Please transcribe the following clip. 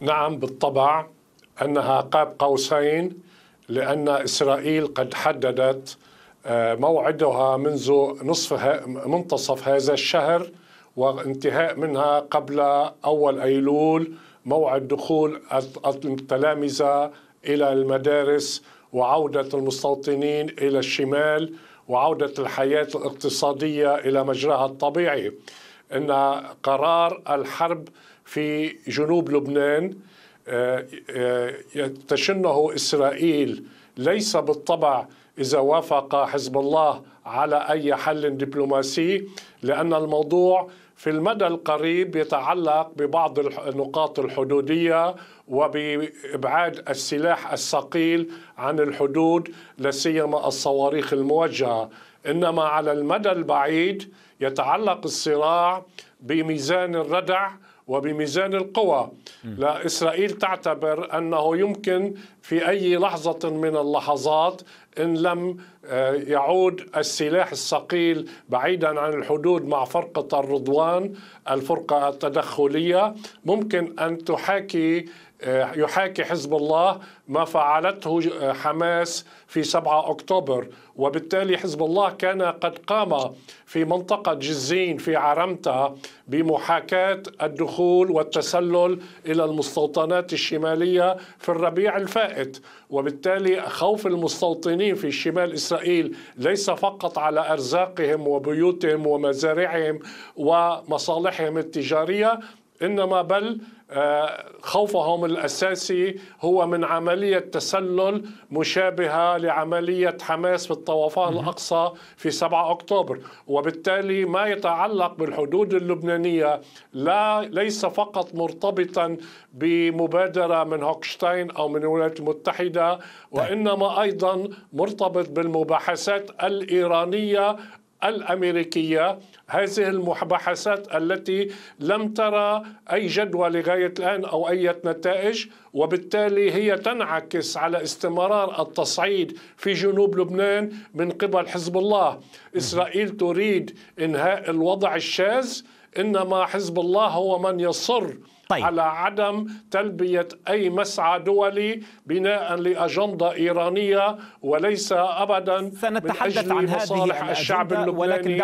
نعم بالطبع انها قاب قوسين لان اسرائيل قد حددت آه، موعدها منذ نصف منتصف هذا الشهر وانتهاء منها قبل اول ايلول موعد دخول التلامذه الى المدارس وعوده المستوطنين الى الشمال وعوده الحياه الاقتصاديه الى مجراها الطبيعي ان قرار الحرب في جنوب لبنان آه، آه، تشنه إسرائيل ليس بالطبع إذا وافق حزب الله على أي حل دبلوماسي لأن الموضوع في المدى القريب يتعلق ببعض النقاط الحدودية وبإبعاد السلاح الثقيل عن الحدود سيما الصواريخ الموجهة إنما على المدى البعيد يتعلق الصراع بميزان الردع وبميزان القوى لا إسرائيل تعتبر أنه يمكن في أي لحظة من اللحظات إن لم آه، يعود السلاح الثقيل بعيدا عن الحدود مع فرقة الرضوان الفرقة التدخلية ممكن أن تحاكي آه، يحاكي حزب الله ما فعلته آه، حماس في 7 أكتوبر وبالتالي حزب الله كان قد قام في منطقة جزين في عرمتة بمحاكاة الدخول والتسلل إلى المستوطنات الشمالية في الربيع الفائت وبالتالي خوف المستوطنين في شمال إسرائيل ليس فقط على أرزاقهم وبيوتهم ومزارعهم ومصالحهم التجارية إنما بل آه، خوفهم الأساسي هو من عملية تسلل مشابهة لعملية حماس في الطوفان الأقصى في 7 أكتوبر وبالتالي ما يتعلق بالحدود اللبنانية لا ليس فقط مرتبطا بمبادرة من هوكشتاين أو من الولايات المتحدة طيب. وإنما أيضا مرتبط بالمباحثات الإيرانية الامريكيه هذه المباحثات التي لم ترى اي جدوى لغايه الان او اي نتائج وبالتالي هي تنعكس على استمرار التصعيد في جنوب لبنان من قبل حزب الله اسرائيل تريد انهاء الوضع الشاذ انما حزب الله هو من يصر طيب. على عدم تلبيه اي مسعى دولي بناء لاجنده ايرانيه وليس ابدا سنتحدث من أجل عن هذه مصالح الشعب اللبناني ولكن